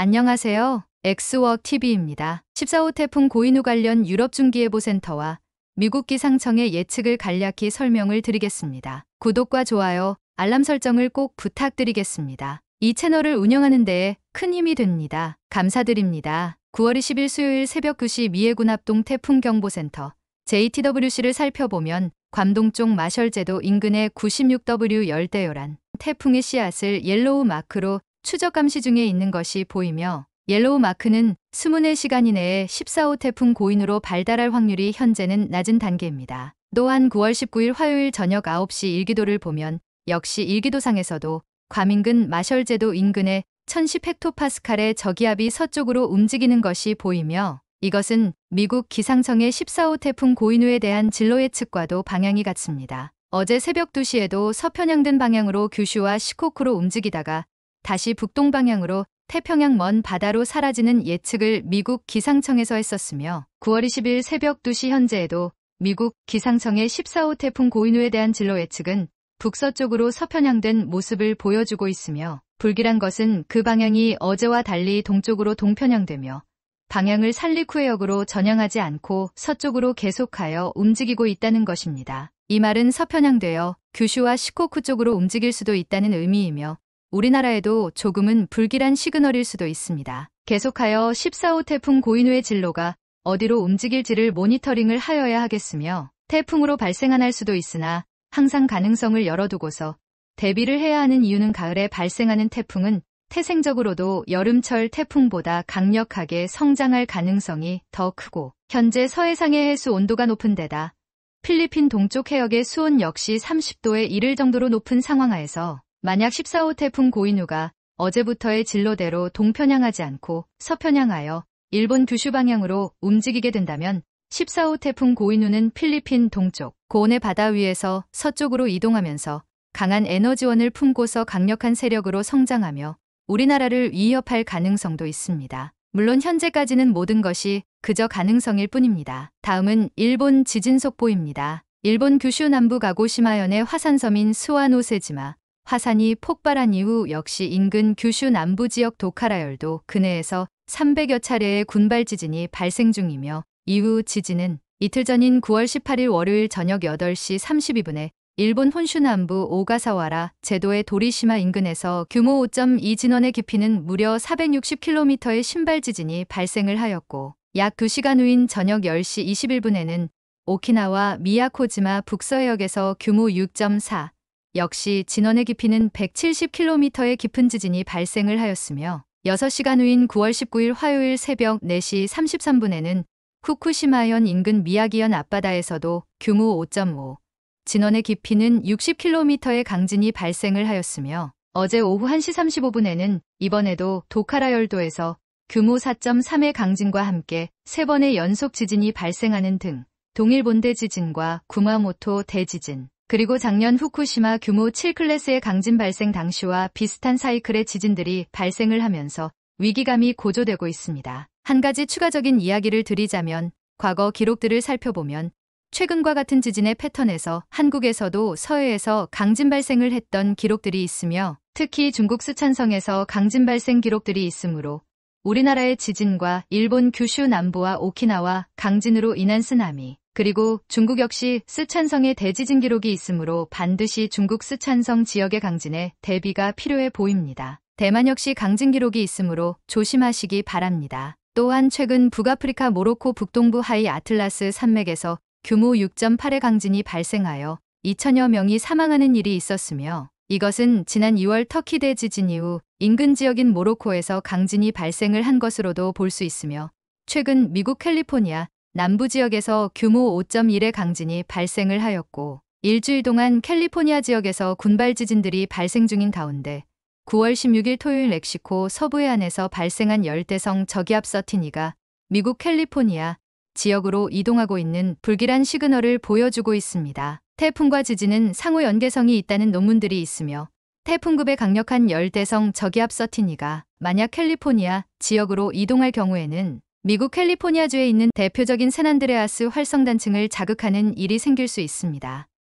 안녕하세요. 엑스워크 TV입니다. 14호 태풍 고인우 관련 유럽 중기예보센터와 미국 기상청의 예측을 간략히 설명을 드리겠습니다. 구독과 좋아요, 알람 설정을 꼭 부탁드리겠습니다. 이 채널을 운영하는 데에 큰 힘이 됩니다. 감사드립니다. 9월 20일 수요일 새벽 9시 미해군 합동 태풍경보센터 JTWC를 살펴보면 관동쪽 마셜제도 인근의 96W 열대요란 태풍의 씨앗을 옐로우 마크로 추적 감시 중에 있는 것이 보이며 옐로우 마크는 24시간 이내에 14호 태풍 고인으로 발달할 확률이 현재는 낮은 단계입니다. 또한 9월 19일 화요일 저녁 9시 일기도를 보면 역시 일기도상에서도 과민근 마셜제도 인근에 1010헥토파스칼의 저기압이 서쪽으로 움직이는 것이 보이며 이것은 미국 기상청의 14호 태풍 고인우에 대한 진로 예측과도 방향이 같습니다. 어제 새벽 2시에도 서편향된 방향으로 규슈와 시코크로 움직이다가 다시 북동 방향으로 태평양 먼 바다로 사라지는 예측을 미국 기상청에서 했었으며 9월 20일 새벽 2시 현재에도 미국 기상청의 14호 태풍 고인우에 대한 진로 예측은 북서쪽으로 서편향된 모습을 보여주고 있으며 불길한 것은 그 방향이 어제와 달리 동쪽으로 동편향되며 방향을 살리쿠해역으로 전향하지 않고 서쪽으로 계속하여 움직이고 있다는 것입니다. 이 말은 서편향되어 규슈와 시코쿠 쪽으로 움직일 수도 있다는 의미이며 우리나라에도 조금은 불길한 시그널일 수도 있습니다. 계속하여 14호 태풍 고인우의 진로가 어디로 움직일지를 모니터링을 하여야 하겠으며 태풍으로 발생할 수도 있으나 항상 가능성을 열어두고서 대비를 해야 하는 이유는 가을에 발생하는 태풍은 태생적으로도 여름철 태풍보다 강력하게 성장할 가능성이 더 크고 현재 서해상의 해수 온도가 높은 데다 필리핀 동쪽 해역의 수온 역시 30도에 이를 정도로 높은 상황하에서 만약 14호 태풍 고인우가 어제부터의 진로대로 동편향하지 않고 서편향하여 일본 규슈 방향으로 움직이게 된다면 14호 태풍 고인우는 필리핀 동쪽 고온의 바다 위에서 서쪽으로 이동하면서 강한 에너지원을 품고서 강력한 세력으로 성장하며 우리나라를 위협할 가능성도 있습니다. 물론 현재까지는 모든 것이 그저 가능성일 뿐입니다. 다음은 일본 지진 속보입니다. 일본 규슈 남부 가고시마현의 화산섬인 스와노세지마 화산이 폭발한 이후 역시 인근 규슈 남부 지역 도카라열도 근해에서 300여 차례의 군발 지진이 발생 중이며 이후 지진은 이틀 전인 9월 18일 월요일 저녁 8시 32분에 일본 혼슈 남부 오가사와라 제도의 도리시마 인근에서 규모 5.2 진원의 깊이는 무려 460km의 신발 지진이 발생을 하였고 약 2시간 후인 저녁 10시 21분에는 오키나와 미야코지마 북서해역에서 규모 6.4 역시 진원의 깊이는 170km의 깊은 지진이 발생을 하였으며 6시간 후인 9월 19일 화요일 새벽 4시 33분에는 후쿠시마현 인근 미야기현 앞바다에서도 규모 5.5, 진원의 깊이는 60km의 강진이 발생을 하였으며 어제 오후 1시 35분에는 이번에도 도카라열도에서 규모 4.3의 강진과 함께 3번의 연속 지진이 발생하는 등 동일본대 지진과 구마모토 대지진, 그리고 작년 후쿠시마 규모 7클래스의 강진 발생 당시와 비슷한 사이클의 지진들이 발생을 하면서 위기감이 고조되고 있습니다. 한 가지 추가적인 이야기를 드리자면 과거 기록들을 살펴보면 최근과 같은 지진의 패턴에서 한국에서도 서해에서 강진 발생을 했던 기록들이 있으며 특히 중국 수촨성에서 강진 발생 기록들이 있으므로 우리나라의 지진과 일본 규슈 남부와 오키나와 강진으로 인한 쓰나미, 그리고 중국 역시 쓰촨성의 대지진 기록이 있으므로 반드시 중국 쓰촨성 지역의 강진에 대비가 필요해 보입니다. 대만 역시 강진 기록이 있으므로 조심하시기 바랍니다. 또한 최근 북아프리카 모로코 북동부 하이 아틀라스 산맥에서 규모 6.8의 강진이 발생하여 2천여 명이 사망하는 일이 있었으며 이것은 지난 2월 터키 대지진 이후 인근 지역인 모로코에서 강진이 발생을 한 것으로도 볼 수 있으며 최근 미국 캘리포니아 남부 지역에서 규모 5.1의 강진이 발생을 하였고 일주일 동안 캘리포니아 지역에서 군발 지진들이 발생 중인 가운데 9월 16일 토요일 멕시코 서부해안에서 발생한 열대성 저기압 서티니가 미국 캘리포니아 지역으로 이동하고 있는 불길한 시그널을 보여주고 있습니다. 태풍과 지진은 상호 연계성이 있다는 논문들이 있으며 태풍급의 강력한 열대성 저기압 서티니가 만약 캘리포니아 지역으로 이동할 경우에는 미국 캘리포니아주에 있는 대표적인 세난드레아스 활성단층을 자극하는 일이 생길 수 있습니다.